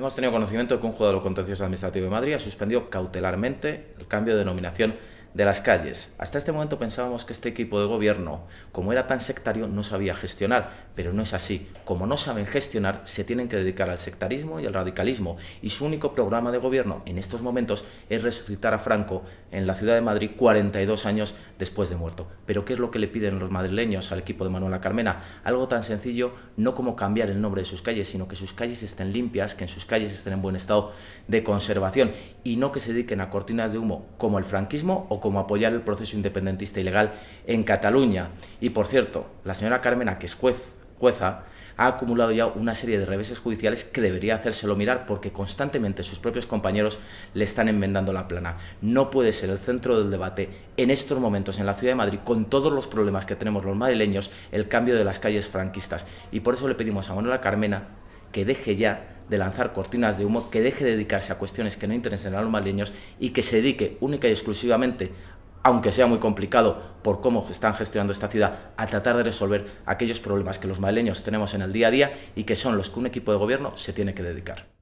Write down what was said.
Hemos tenido conocimiento de que un los contencioso administrativo de Madrid ha suspendido cautelarmente el cambio de denominación de las calles. Hasta este momento pensábamos que este equipo de gobierno, como era tan sectario, no sabía gestionar, pero no es así. Como no saben gestionar, se tienen que dedicar al sectarismo y al radicalismo, y su único programa de gobierno en estos momentos es resucitar a Franco en la ciudad de Madrid 42 años después de muerto. Pero ¿qué es lo que le piden los madrileños al equipo de Manuela Carmena? Algo tan sencillo, no como cambiar el nombre de sus calles, sino que sus calles estén limpias, que en sus calles estén en buen estado de conservación, y no que se dediquen a cortinas de humo como el franquismo o como apoyar el proceso independentista ilegal en Cataluña. Y por cierto, la señora Carmena, que es jueza, ha acumulado ya una serie de reveses judiciales que debería hacérselo mirar porque constantemente sus propios compañeros le están enmendando la plana. No puede ser el centro del debate en estos momentos en la ciudad de Madrid, con todos los problemas que tenemos los madrileños, el cambio de las calles franquistas. Y por eso le pedimos a Manuela Carmena que deje ya de lanzar cortinas de humo, que deje de dedicarse a cuestiones que no interesen a los maleños y que se dedique única y exclusivamente aunque sea muy complicado por cómo están gestionando esta ciudad, a tratar de resolver aquellos problemas que los maleños tenemos en el día a día y que son los que un equipo de gobierno se tiene que dedicar.